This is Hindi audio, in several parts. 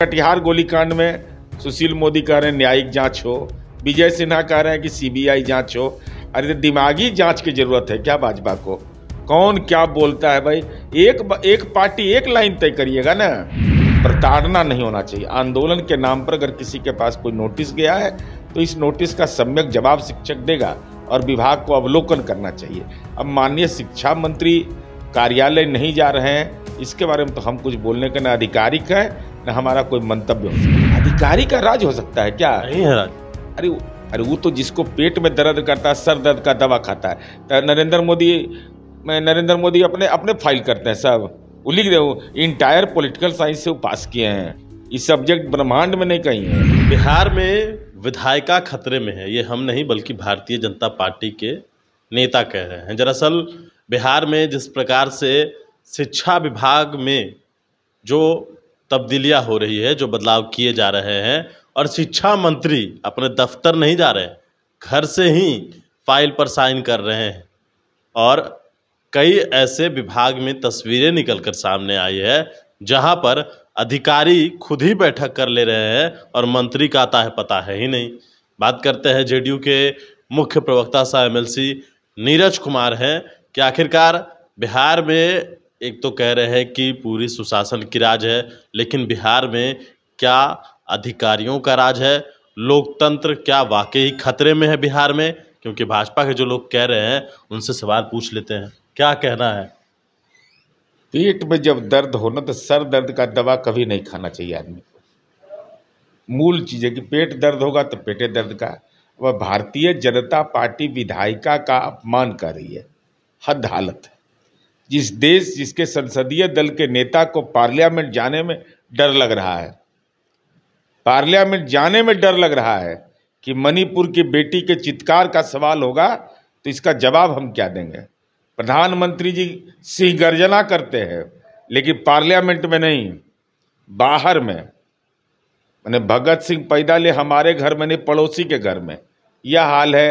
कटिहार गोलीकांड में सुशील मोदी कह रहे हैं न्यायिक जांच हो विजय सिन्हा कह रहे हैं कि सीबीआई जांच हो अरे तो दिमागी जांच की जरूरत है क्या भाजपा को कौन क्या बोलता है भाई एक एक पार्टी एक लाइन तय करिएगा ना प्रताड़ना नहीं होना चाहिए आंदोलन के नाम पर अगर किसी के पास कोई नोटिस गया है तो इस नोटिस का सम्यक जवाब शिक्षक देगा और विभाग को अवलोकन करना चाहिए अब माननीय शिक्षा मंत्री कार्यालय नहीं जा रहे हैं इसके बारे में तो हम कुछ बोलने के ना आधिकारिक है ना हमारा कोई मंतव्य हो अधिकारी का राज हो सकता है क्या नहीं है राज अरे अरे वो तो जिसको पेट में दर्द करता है सर दर्द का दवा खाता है तो नरेंद्र मोदी मैं नरेंद्र मोदी अपने अपने फाइल करते हैं सब वो लिख दे इंटायर पॉलिटिकल साइंस से वो पास किए हैं इस सब्जेक्ट ब्रह्मांड में नहीं कहीं है बिहार में विधायिका खतरे में है ये हम नहीं बल्कि भारतीय जनता पार्टी के नेता कह रहे हैं दरअसल बिहार में जिस प्रकार से शिक्षा विभाग में जो तब्दीलियाँ हो रही है जो बदलाव किए जा रहे हैं और शिक्षा मंत्री अपने दफ्तर नहीं जा रहे घर से ही फाइल पर साइन कर रहे हैं और कई ऐसे विभाग में तस्वीरें निकलकर सामने आई है जहां पर अधिकारी खुद ही बैठक कर ले रहे हैं और मंत्री का आता है पता है ही नहीं बात करते हैं जेडीयू के मुख्य प्रवक्ता सह एमएलसी नीरज कुमार हैं कि आखिरकार बिहार में एक तो कह रहे हैं कि पूरी सुशासन की राज है लेकिन बिहार में क्या अधिकारियों का राज है लोकतंत्र क्या वाकई खतरे में है बिहार में क्योंकि भाजपा के जो लोग कह रहे हैं उनसे सवाल पूछ लेते हैं क्या कहना है पेट में जब दर्द हो ना तो सर दर्द का दवा कभी नहीं खाना चाहिए आदमी को मूल चीज़ है कि पेट दर्द होगा तो पेटे दर्द का वह भारतीय जनता पार्टी विधायिका का अपमान कर रही है हद हालत है जिस देश जिसके संसदीय दल के नेता को पार्लियामेंट जाने में डर लग रहा है पार्लियामेंट जाने में डर लग रहा है कि मणिपुर की बेटी के चित्कार का सवाल होगा तो इसका जवाब हम क्या देंगे प्रधानमंत्री जी सिंह गर्जना करते हैं लेकिन पार्लियामेंट में नहीं बाहर में मैंने भगत सिंह पैदा ले हमारे घर में नहीं पड़ोसी के घर में यह हाल है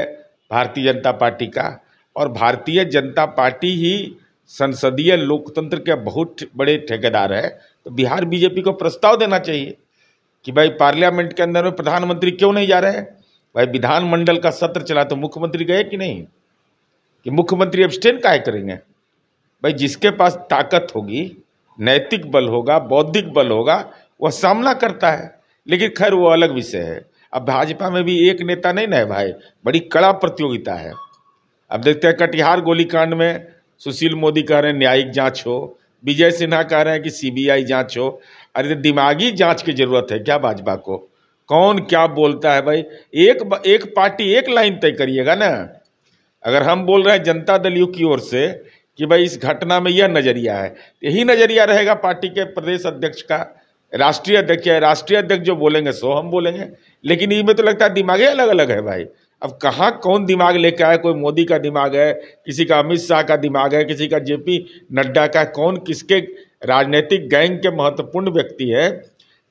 भारतीय जनता पार्टी का और भारतीय जनता पार्टी ही संसदीय लोकतंत्र के बहुत बड़े ठेकेदार है तो बिहार बीजेपी को प्रस्ताव देना चाहिए कि भाई पार्लियामेंट के अंदर में प्रधानमंत्री क्यों नहीं जा रहे हैं भाई विधानमंडल का सत्र चला तो मुख्यमंत्री गए कि नहीं कि मुख्यमंत्री एब्सटेन काय करेंगे भाई जिसके पास ताकत होगी नैतिक बल होगा बौद्धिक बल होगा वह सामना करता है लेकिन खैर वो अलग विषय है अब भाजपा में भी एक नेता नहीं ना है भाई बड़ी कड़ा प्रतियोगिता है अब देखते हैं कटिहार गोलीकांड में सुशील मोदी कह रहे हैं न्यायिक जांच हो विजय सिन्हा कह रहे हैं कि सीबीआई जांच हो अरे तो दिमागी जांच की जरूरत है क्या भाजपा को कौन क्या बोलता है भाई एक एक पार्टी एक लाइन तय करिएगा ना अगर हम बोल रहे हैं जनता दल यू की ओर से कि भाई इस घटना में यह नज़रिया है तो यही नज़रिया रहेगा पार्टी के प्रदेश अध्यक्ष का राष्ट्रीय अध्यक्ष है राष्ट्रीय अध्यक्ष जो बोलेंगे सो हम बोलेंगे लेकिन इसमें तो लगता है दिमागे अलग अलग है भाई अब कहाँ कौन दिमाग लेकर आया कोई मोदी का दिमाग है किसी का अमित शाह का दिमाग है किसी का जेपी नड्डा का कौन किसके राजनीतिक गैंग के महत्वपूर्ण व्यक्ति है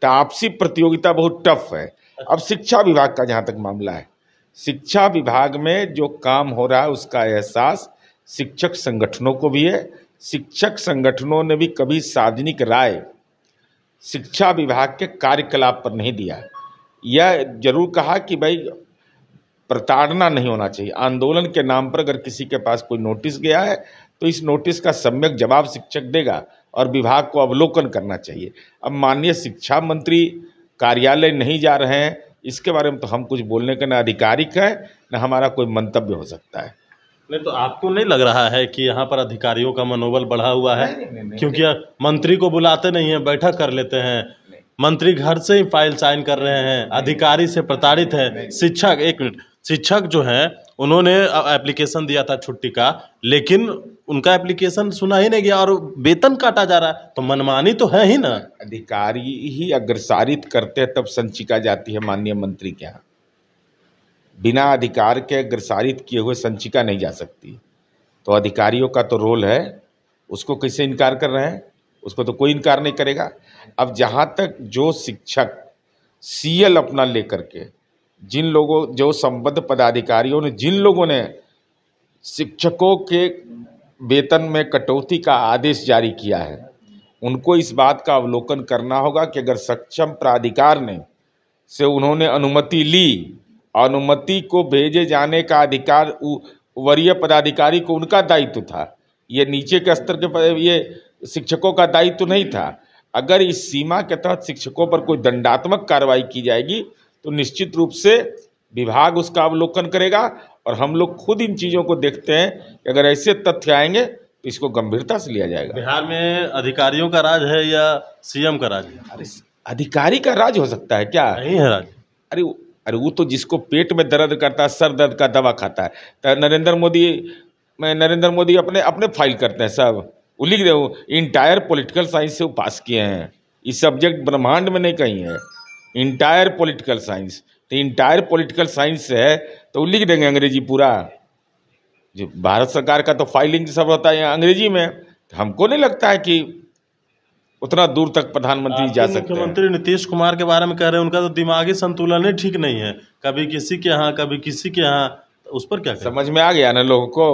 तो आपसी प्रतियोगिता बहुत टफ है अब शिक्षा विभाग का जहाँ तक मामला है शिक्षा विभाग में जो काम हो रहा है उसका एहसास शिक्षक संगठनों को भी है शिक्षक संगठनों ने भी कभी सार्वजनिक राय शिक्षा विभाग के कार्यकलाप पर नहीं दिया यह जरूर कहा कि भाई प्रताड़ना नहीं होना चाहिए आंदोलन के नाम पर अगर किसी के पास कोई नोटिस गया है तो इस नोटिस का सम्यक जवाब शिक्षक देगा और विभाग को अवलोकन करना चाहिए अब माननीय शिक्षा मंत्री कार्यालय नहीं जा रहे हैं इसके बारे में तो हम कुछ बोलने के ना आधिकारिक है न हमारा कोई मंतव्य हो सकता है नहीं तो आपको तो नहीं लग रहा है कि यहाँ पर अधिकारियों का मनोबल बढ़ा हुआ है नहीं, नहीं, नहीं, क्योंकि मंत्री को बुलाते नहीं है बैठक कर लेते हैं मंत्री घर से ही फाइल साइन कर रहे हैं अधिकारी से प्रताड़ित है शिक्षक एक मिनट शिक्षक जो हैं उन्होंने एप्लीकेशन दिया था छुट्टी का लेकिन उनका एप्लीकेशन सुना ही नहीं गया और वेतन काटा जा रहा है तो मनमानी तो है ही ना अधिकारी ही अग्रसारित करते हैं तब संचिका जाती है माननीय मंत्री के यहाँ बिना अधिकार के अग्रसारित किए हुए संचिका नहीं जा सकती तो अधिकारियों का तो रोल है उसको कैसे इनकार कर रहे हैं उसको तो कोई इनकार नहीं करेगा अब जहाँ तक जो शिक्षक सीएल अपना लेकर के जिन लोगों जो संबद्ध पदाधिकारियों ने जिन लोगों ने शिक्षकों के वेतन में कटौती का आदेश जारी किया है उनको इस बात का अवलोकन करना होगा कि अगर सक्षम प्राधिकार ने से उन्होंने अनुमति ली अनुमति को भेजे जाने का अधिकार वरीय पदाधिकारी को उनका दायित्व था ये नीचे के स्तर के ये शिक्षकों का दायित्व नहीं था अगर इस सीमा के तहत शिक्षकों पर कोई दंडात्मक कार्रवाई की जाएगी तो निश्चित रूप से विभाग उसका अवलोकन करेगा और हम लोग खुद इन चीज़ों को देखते हैं कि अगर ऐसे तथ्य आएंगे तो इसको गंभीरता से लिया जाएगा बिहार में अधिकारियों का राज है या सीएम का राज है अरे अधिकारी का राज हो सकता है क्या नहीं है राज अरे अरे वो तो जिसको पेट में दर्द करता है सर दर्द का दवा खाता है तो नरेंद्र मोदी मैं नरेंद्र मोदी अपने अपने फाइल करते हैं सब वो लिख दे इंटायर पोलिटिकल साइंस से वो पास किए हैं इस सब्जेक्ट ब्रह्मांड में नहीं कहीं है इंटायर पॉलिटिकल साइंस तो इंटायर पॉलिटिकल साइंस है तो लिख देंगे अंग्रेजी पूरा जो भारत सरकार का तो फाइलिंग सब होता है अंग्रेजी में हमको नहीं लगता है कि उतना दूर तक प्रधानमंत्री जा सकते मुख्यमंत्री नीतीश कुमार के बारे में कह रहे हैं उनका तो दिमागी संतुलन ही ठीक नहीं है कभी किसी के यहाँ कभी किसी के यहाँ तो उस पर क्या समझ में आ गया ना लोगों को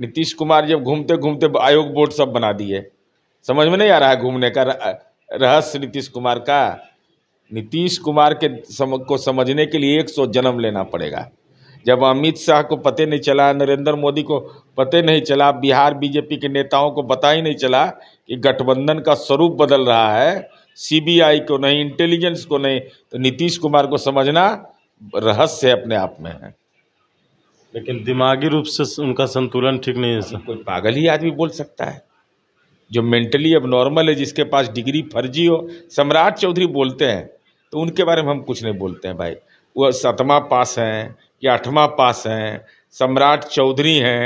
नीतीश कुमार जब घूमते घूमते आयोग बोर्ड सब बना दिए समझ में नहीं आ रहा है घूमने का रहस्य नीतीश कुमार का नीतीश कुमार के सम, को समझने के लिए एक सौ जन्म लेना पड़ेगा जब अमित शाह को पते नहीं चला नरेंद्र मोदी को पते नहीं चला बिहार बीजेपी के नेताओं को पता ही नहीं चला कि गठबंधन का स्वरूप बदल रहा है सीबीआई को नहीं इंटेलिजेंस को नहीं तो नीतीश कुमार को समझना रहस्य अपने आप में है लेकिन दिमागी रूप से उनका संतुलन ठीक नहीं है कोई पागल ही आदमी बोल सकता है जो मेंटली अब नॉर्मल है जिसके पास डिग्री फर्जी हो सम्राट चौधरी बोलते हैं तो उनके बारे में हम कुछ नहीं बोलते हैं भाई वह सतमा पास हैं कि आठवा पास हैं सम्राट चौधरी हैं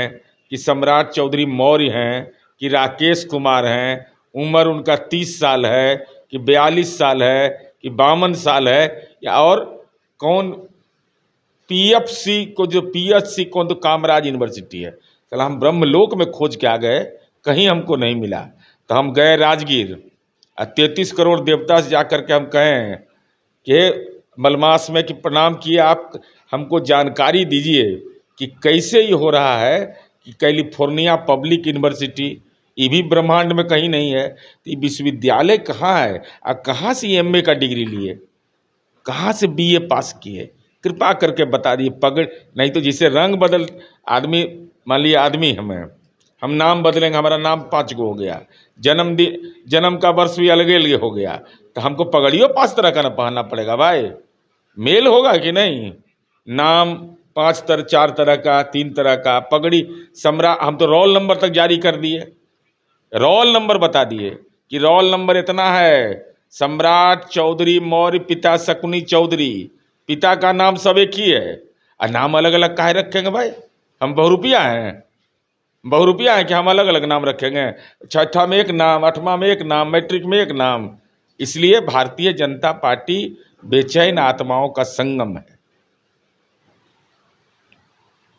कि सम्राट चौधरी मौर्य हैं कि राकेश कुमार हैं उम्र उनका तीस साल है कि बयालीस साल है कि बावन साल है या और कौन पीएफसी को जो पीएचसी कौन तो कामराज यूनिवर्सिटी है चल हम ब्रह्मलोक में खोज के आ गए कहीं हमको नहीं मिला तो हम गए राजगीर और तैंतीस करोड़ देवता से जा कर के हम कहें कि मलमास में कि प्रणाम किए आप हमको जानकारी दीजिए कि कैसे ये हो रहा है कि कैलिफोर्निया पब्लिक यूनिवर्सिटी ये भी ब्रह्मांड में कहीं नहीं है तो ये विश्वविद्यालय कहाँ है और कहाँ से एम ए का डिग्री लिए कहाँ से बी ए पास किए कृपा करके बता दिए पगड़ नहीं तो जिसे रंग बदल आदमी मान लीजिए आदमी हमें हम नाम बदलेंगे हमारा नाम पाँच गो हो गया जन्म जन्म का वर्ष भी अलग अलग हो गया तो हमको पगड़ियों पाँच तरह का ना पहनना पड़ेगा भाई मेल होगा कि नहीं नाम पाँच तरह चार तरह का तीन तरह का पगड़ी समरा हम तो रोल नंबर तक जारी कर दिए रोल नंबर बता दिए कि रोल नंबर इतना है सम्राट चौधरी मौर्य पिता शकुनी चौधरी पिता का नाम सब एक ही है और नाम अलग अलग काहे रखेंगे भाई हम बहुरूपिया हैं बहु रुपया है कि हम अलग अलग नाम रखेंगे छठा में एक नाम अठवा में एक नाम मैट्रिक में एक नाम इसलिए भारतीय जनता पार्टी बेचैन आत्माओं का संगम है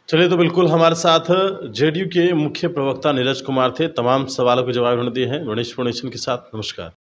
चलिए तो बिल्कुल हमारे साथ जेडीयू के मुख्य प्रवक्ता नीरज कुमार थे तमाम सवालों के जवाब उन्होंने दिए हैं गणेश फाउंडेशन के साथ नमस्कार